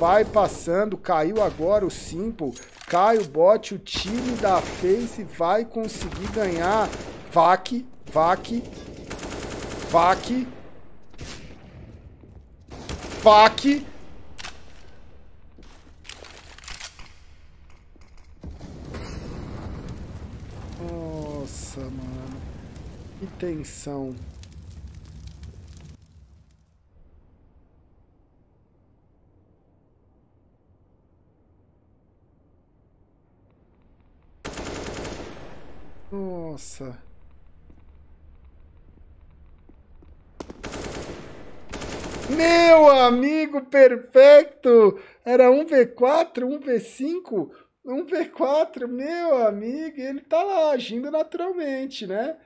vai passando, caiu agora o Simple, cai o bot, o time da Face vai conseguir ganhar. Vac, vac, vac, vac. Nossa, mano. Que tensão. Nossa. Meu amigo perfeito! Era um V4, um V5, um V4, meu amigo, ele tá lá agindo naturalmente, né?